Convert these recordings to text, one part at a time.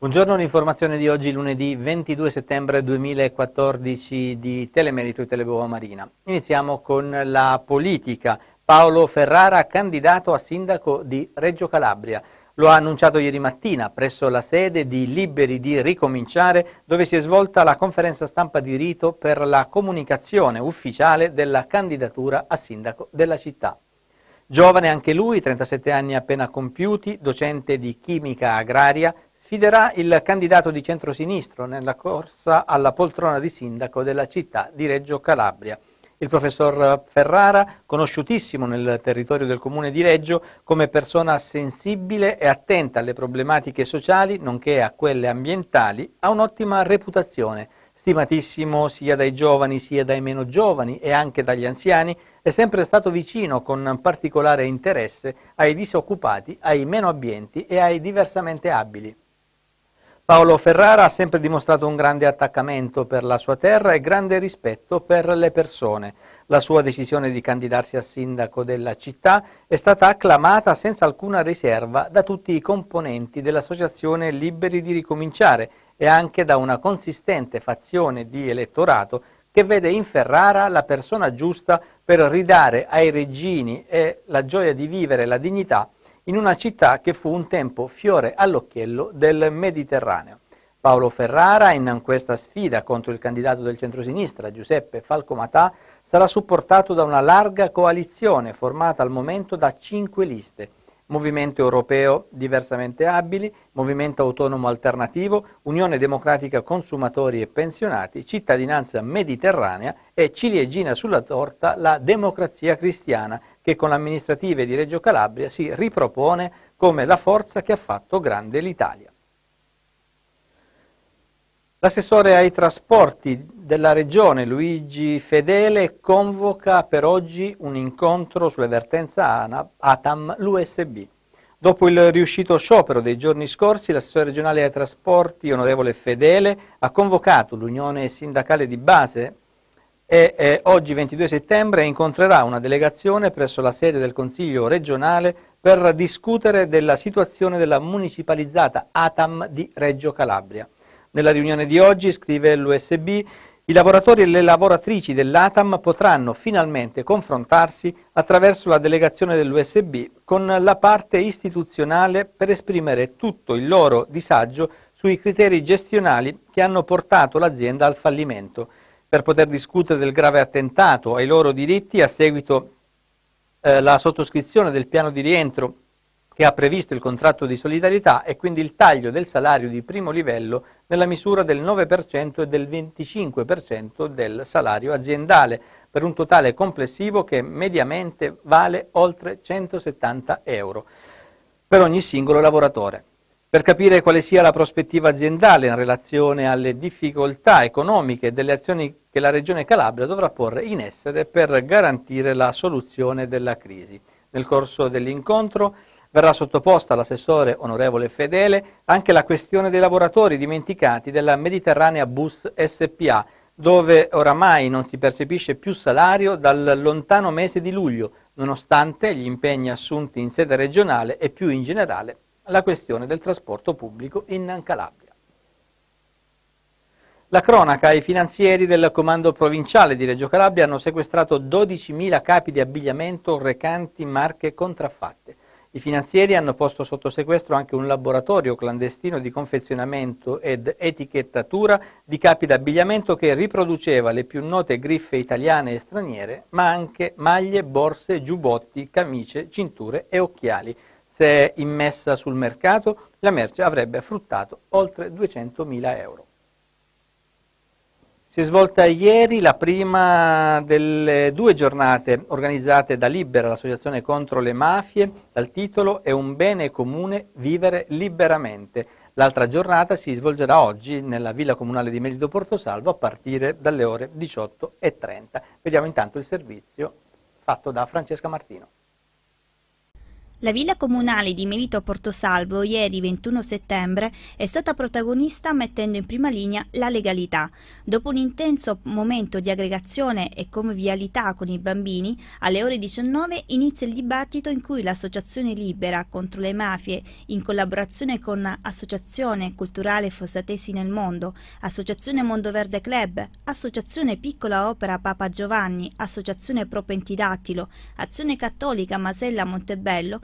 Buongiorno, l'informazione di oggi lunedì 22 settembre 2014 di Telemerito e Teleboa Marina. Iniziamo con la politica. Paolo Ferrara, candidato a sindaco di Reggio Calabria. Lo ha annunciato ieri mattina presso la sede di Liberi di Ricominciare, dove si è svolta la conferenza stampa di rito per la comunicazione ufficiale della candidatura a sindaco della città. Giovane anche lui, 37 anni appena compiuti, docente di chimica agraria, sfiderà il candidato di centrosinistro nella corsa alla poltrona di sindaco della città di Reggio Calabria. Il professor Ferrara, conosciutissimo nel territorio del comune di Reggio come persona sensibile e attenta alle problematiche sociali nonché a quelle ambientali, ha un'ottima reputazione, stimatissimo sia dai giovani sia dai meno giovani e anche dagli anziani, è sempre stato vicino con particolare interesse ai disoccupati, ai meno abbienti e ai diversamente abili. Paolo Ferrara ha sempre dimostrato un grande attaccamento per la sua terra e grande rispetto per le persone. La sua decisione di candidarsi a sindaco della città è stata acclamata senza alcuna riserva da tutti i componenti dell'associazione Liberi di Ricominciare e anche da una consistente fazione di elettorato che vede in Ferrara la persona giusta per ridare ai regini e la gioia di vivere la dignità in una città che fu un tempo fiore all'occhiello del Mediterraneo. Paolo Ferrara, in questa sfida contro il candidato del centrosinistra Giuseppe Falcomatà, sarà supportato da una larga coalizione formata al momento da cinque liste. Movimento Europeo Diversamente Abili, Movimento Autonomo Alternativo, Unione Democratica Consumatori e Pensionati, Cittadinanza Mediterranea e Ciliegina sulla torta la Democrazia Cristiana, che con amministrative di Reggio Calabria si ripropone come la forza che ha fatto grande l'Italia. L'assessore ai trasporti della Regione, Luigi Fedele, convoca per oggi un incontro sull'avvertenza ATAM l'USB. Dopo il riuscito sciopero dei giorni scorsi, l'assessore regionale ai trasporti, onorevole Fedele, ha convocato l'Unione Sindacale di Base, e eh, oggi 22 settembre incontrerà una delegazione presso la sede del Consiglio regionale per discutere della situazione della municipalizzata ATAM di Reggio Calabria. Nella riunione di oggi, scrive l'USB, i lavoratori e le lavoratrici dell'ATAM potranno finalmente confrontarsi attraverso la delegazione dell'USB con la parte istituzionale per esprimere tutto il loro disagio sui criteri gestionali che hanno portato l'azienda al fallimento per poter discutere del grave attentato ai loro diritti a seguito eh, sottoscrizione del piano di rientro che ha previsto il contratto di solidarietà e quindi il taglio del salario di primo livello nella misura del 9% e del 25% del salario aziendale, per un totale complessivo che mediamente vale oltre 170 euro per ogni singolo lavoratore. Per capire quale sia la prospettiva aziendale in relazione alle difficoltà economiche e delle azioni che la Regione Calabria dovrà porre in essere per garantire la soluzione della crisi. Nel corso dell'incontro verrà sottoposta all'assessore onorevole Fedele anche la questione dei lavoratori dimenticati della Mediterranea Bus SPA, dove oramai non si percepisce più salario dal lontano mese di luglio, nonostante gli impegni assunti in sede regionale e più in generale la questione del trasporto pubblico in Calabria. La cronaca, i finanzieri del comando provinciale di Reggio Calabria hanno sequestrato 12.000 capi di abbigliamento recanti marche contraffatte. I finanzieri hanno posto sotto sequestro anche un laboratorio clandestino di confezionamento ed etichettatura di capi d'abbigliamento che riproduceva le più note griffe italiane e straniere, ma anche maglie, borse, giubbotti, camicie, cinture e occhiali. Se immessa sul mercato, la merce avrebbe fruttato oltre 200.000 euro. Si è svolta ieri la prima delle due giornate organizzate da Libera, l'associazione contro le mafie, dal titolo È un bene comune vivere liberamente. L'altra giornata si svolgerà oggi nella Villa Comunale di Melito Portosalvo a partire dalle ore 18.30. Vediamo intanto il servizio fatto da Francesca Martino. La villa comunale di Merito Portosalvo ieri 21 settembre è stata protagonista mettendo in prima linea la legalità. Dopo un intenso momento di aggregazione e convivialità con i bambini, alle ore 19 inizia il dibattito in cui l'Associazione Libera contro le mafie, in collaborazione con Associazione Culturale Fossatesi nel Mondo, Associazione Mondo Verde Club, Associazione Piccola Opera Papa Giovanni, Associazione Propentidattilo, Azione Cattolica Masella Montebello,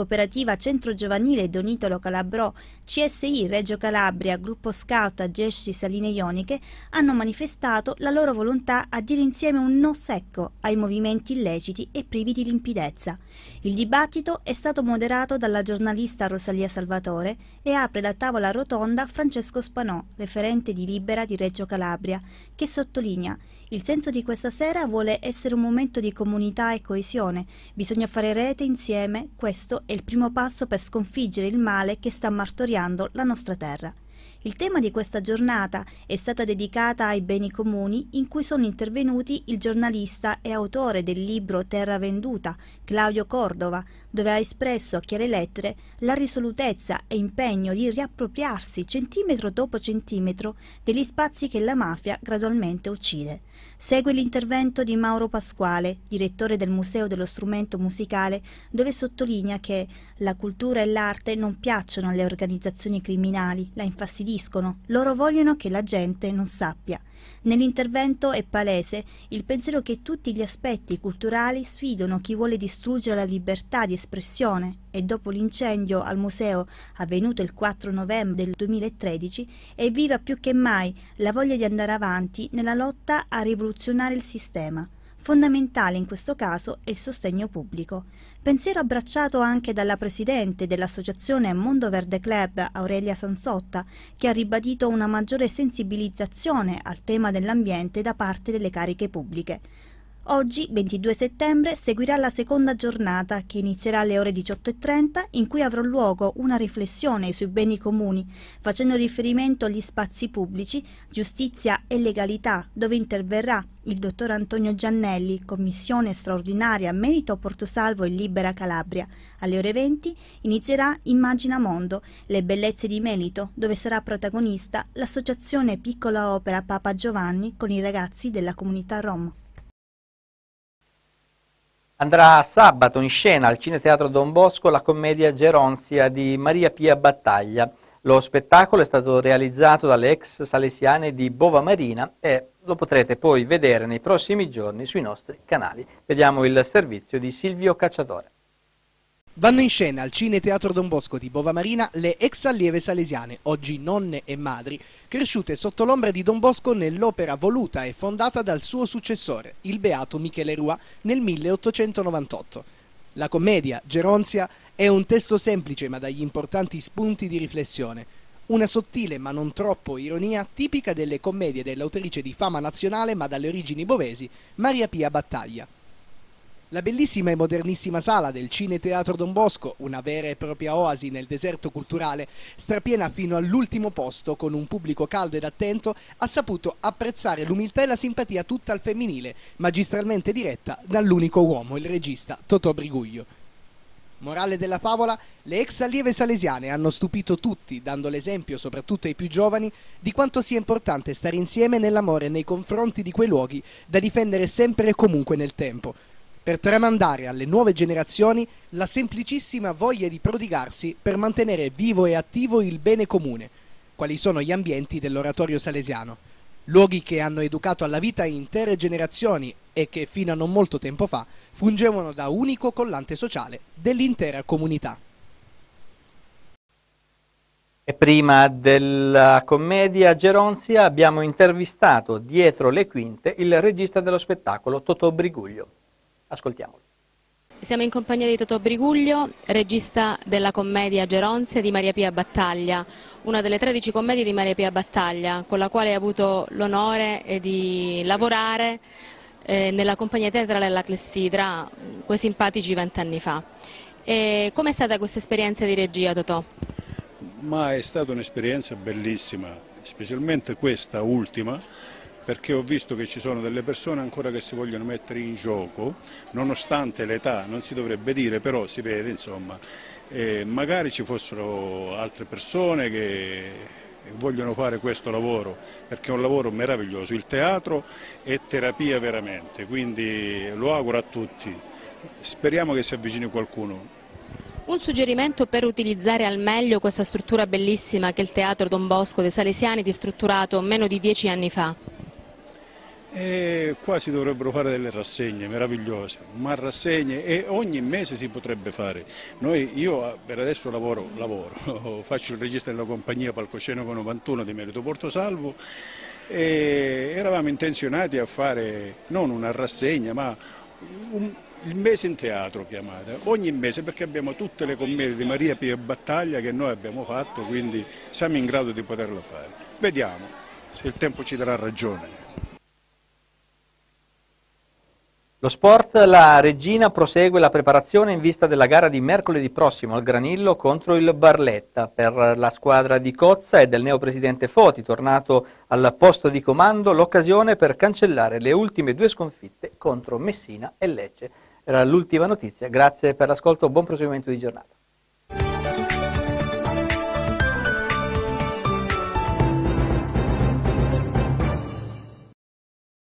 Cooperativa Centro Giovanile Donitolo Calabrò, CSI Reggio Calabria, Gruppo Scout Agesci Saline Ioniche hanno manifestato la loro volontà a dire insieme un no secco ai movimenti illeciti e privi di limpidezza. Il dibattito è stato moderato dalla giornalista Rosalia Salvatore e apre la tavola rotonda Francesco Spanò, referente di Libera di Reggio Calabria, che sottolinea il senso di questa sera vuole essere un momento di comunità e coesione, bisogna fare rete insieme, questo è è il primo passo per sconfiggere il male che sta martoriando la nostra terra. Il tema di questa giornata è stata dedicata ai beni comuni in cui sono intervenuti il giornalista e autore del libro Terra Venduta, Claudio Cordova, dove ha espresso a chiare lettere la risolutezza e impegno di riappropriarsi centimetro dopo centimetro degli spazi che la mafia gradualmente uccide. Segue l'intervento di Mauro Pasquale, direttore del Museo dello Strumento Musicale, dove sottolinea che la cultura e l'arte non piacciono alle organizzazioni criminali, la infastidiscono impediscono, loro vogliono che la gente non sappia. Nell'intervento è palese il pensiero che tutti gli aspetti culturali sfidano chi vuole distruggere la libertà di espressione e dopo l'incendio al museo avvenuto il 4 novembre del 2013 è viva più che mai la voglia di andare avanti nella lotta a rivoluzionare il sistema. Fondamentale in questo caso è il sostegno pubblico. Pensiero abbracciato anche dalla presidente dell'associazione Mondo Verde Club, Aurelia Sansotta, che ha ribadito una maggiore sensibilizzazione al tema dell'ambiente da parte delle cariche pubbliche. Oggi, 22 settembre, seguirà la seconda giornata, che inizierà alle ore 18.30, in cui avrà luogo una riflessione sui beni comuni, facendo riferimento agli spazi pubblici, giustizia e legalità, dove interverrà il dottor Antonio Giannelli, commissione straordinaria merito Salvo e Libera Calabria. Alle ore 20 inizierà Immagina Mondo, le bellezze di Melito, dove sarà protagonista l'associazione Piccola Opera Papa Giovanni con i ragazzi della comunità Rom. Andrà sabato in scena al Cineteatro Don Bosco la commedia Geronzia di Maria Pia Battaglia. Lo spettacolo è stato realizzato dalle ex salesiane di Bova Marina e lo potrete poi vedere nei prossimi giorni sui nostri canali. Vediamo il servizio di Silvio Cacciatore. Vanno in scena al Cine Teatro Don Bosco di Bovamarina le ex allieve salesiane, oggi nonne e madri, cresciute sotto l'ombra di Don Bosco nell'opera voluta e fondata dal suo successore, il beato Michele Rua, nel 1898. La commedia, Geronzia, è un testo semplice ma dagli importanti spunti di riflessione. Una sottile ma non troppo ironia tipica delle commedie dell'autrice di fama nazionale ma dalle origini bovesi, Maria Pia Battaglia. La bellissima e modernissima sala del Cine Teatro Don Bosco, una vera e propria oasi nel deserto culturale, strapiena fino all'ultimo posto con un pubblico caldo ed attento, ha saputo apprezzare l'umiltà e la simpatia tutta al femminile, magistralmente diretta dall'unico uomo, il regista Totò Briguglio. Morale della favola, le ex allieve salesiane hanno stupito tutti, dando l'esempio soprattutto ai più giovani, di quanto sia importante stare insieme nell'amore nei confronti di quei luoghi da difendere sempre e comunque nel tempo, per tramandare alle nuove generazioni la semplicissima voglia di prodigarsi per mantenere vivo e attivo il bene comune, quali sono gli ambienti dell'oratorio salesiano, luoghi che hanno educato alla vita intere generazioni e che fino a non molto tempo fa fungevano da unico collante sociale dell'intera comunità. E prima della commedia Geronzia abbiamo intervistato dietro le quinte il regista dello spettacolo Totò Briguglio. Ascoltiamolo. Siamo in compagnia di Totò Briguglio, regista della commedia Geronze di Maria Pia Battaglia, una delle 13 commedie di Maria Pia Battaglia, con la quale hai avuto l'onore di lavorare eh, nella compagnia teatrale La Clessidra quei simpatici vent'anni fa. Come è stata questa esperienza di regia, Totò? Ma è stata un'esperienza bellissima, specialmente questa ultima, perché ho visto che ci sono delle persone ancora che si vogliono mettere in gioco, nonostante l'età, non si dovrebbe dire, però si vede, insomma, eh, magari ci fossero altre persone che vogliono fare questo lavoro perché è un lavoro meraviglioso, il teatro è terapia veramente, quindi lo auguro a tutti, speriamo che si avvicini qualcuno. Un suggerimento per utilizzare al meglio questa struttura bellissima che il Teatro Don Bosco dei Salesiani, ristrutturato meno di dieci anni fa? e qua si dovrebbero fare delle rassegne meravigliose, ma rassegne e ogni mese si potrebbe fare. Noi, io ah, per adesso lavoro, lavoro faccio il regista della compagnia Palcoscenico 91 di Merito Porto Salvo e eravamo intenzionati a fare non una rassegna ma un, il mese in teatro chiamata, ogni mese perché abbiamo tutte le commedie di Maria Pia Battaglia che noi abbiamo fatto, quindi siamo in grado di poterlo fare. Vediamo se il tempo ci darà ragione. Lo sport, la Regina prosegue la preparazione in vista della gara di mercoledì prossimo al Granillo contro il Barletta per la squadra di Cozza e del neopresidente Foti, tornato al posto di comando, l'occasione per cancellare le ultime due sconfitte contro Messina e Lecce. Era l'ultima notizia, grazie per l'ascolto, buon proseguimento di giornata.